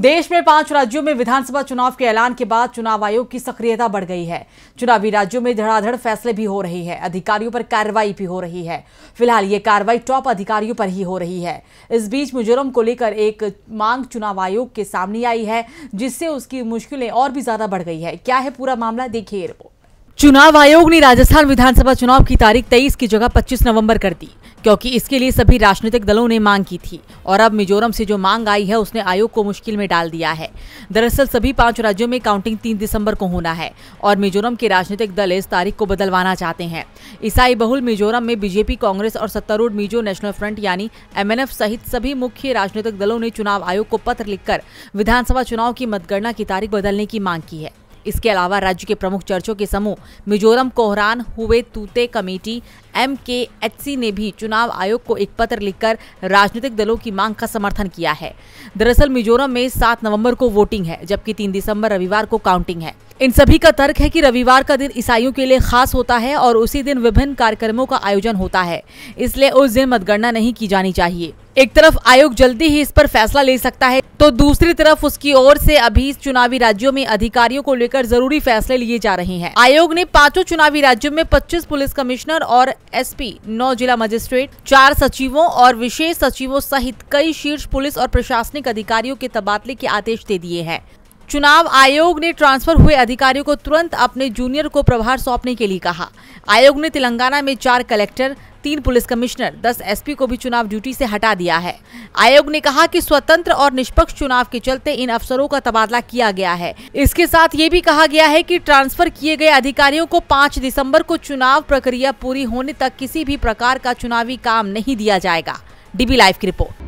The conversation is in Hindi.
देश में पांच राज्यों में विधानसभा चुनाव के ऐलान के बाद चुनाव आयोग की सक्रियता बढ़ गई है चुनावी राज्यों में धड़ाधड़ फैसले भी हो रही है अधिकारियों पर कार्रवाई भी हो रही है फिलहाल ये कार्रवाई टॉप अधिकारियों पर ही हो रही है इस बीच मिजोरम को लेकर एक मांग चुनाव आयोग के सामने आई है जिससे उसकी मुश्किलें और भी ज्यादा बढ़ गई है क्या है पूरा मामला देखिए रिपोर्ट चुनाव आयोग ने राजस्थान विधानसभा चुनाव की तारीख तेईस की जगह पच्चीस नवम्बर कर दी क्योंकि इसके लिए सभी राजनीतिक दलों ने मांग की थी और अब मिजोरम से जो मांग आई है उसने आयोग को मुश्किल में डाल दिया है दरअसल सभी पांच राज्यों में काउंटिंग तीन दिसंबर को होना है और मिजोरम के राजनीतिक दल इस तारीख को बदलवाना चाहते हैं ईसाई बहुल मिजोरम में बीजेपी कांग्रेस और सत्तारूढ़ मिजो नेशनल फ्रंट यानी एम सहित सभी मुख्य राजनीतिक दलों ने चुनाव आयोग को पत्र लिखकर विधानसभा चुनाव की मतगणना की तारीख बदलने की मांग की है इसके अलावा राज्य के प्रमुख चर्चों के समूह मिजोरम कोहरान हुए तूते committee M K H C ने भी चुनाव आयोग को एक पत्र लिखकर राजनीतिक दलों की मांग का समर्थन किया है दरअसल मिजोरम में सात नवंबर को वोटिंग है जबकि तीन दिसंबर रविवार को काउंटिंग है इन सभी का तर्क है कि रविवार का दिन ईसाइयों के लिए खास होता है और उसी दिन विभिन्न कार्यक्रमों का आयोजन होता है इसलिए उस दिन मतगणना नहीं की जानी चाहिए एक तरफ आयोग जल्दी ही इस पर फैसला ले सकता है तो दूसरी तरफ उसकी ओर से अभी चुनावी राज्यों में अधिकारियों को लेकर जरूरी फैसले लिए जा रहे हैं आयोग ने पांचों चुनावी राज्यों में 25 पुलिस कमिश्नर और एसपी, नौ जिला मजिस्ट्रेट चार सचिवों और विशेष सचिवों सहित कई शीर्ष पुलिस और प्रशासनिक अधिकारियों के तबादले के आदेश दे दिए हैं चुनाव आयोग ने ट्रांसफर हुए अधिकारियों को तुरंत अपने जूनियर को प्रभार सौंपने के लिए कहा आयोग ने तेलंगाना में चार कलेक्टर तीन पुलिस कमिश्नर दस एसपी को भी चुनाव ड्यूटी से हटा दिया है आयोग ने कहा कि स्वतंत्र और निष्पक्ष चुनाव के चलते इन अफसरों का तबादला किया गया है इसके साथ ये भी कहा गया है कि ट्रांसफर किए गए अधिकारियों को 5 दिसंबर को चुनाव प्रक्रिया पूरी होने तक किसी भी प्रकार का चुनावी काम नहीं दिया जाएगा डीबी लाइव की रिपोर्ट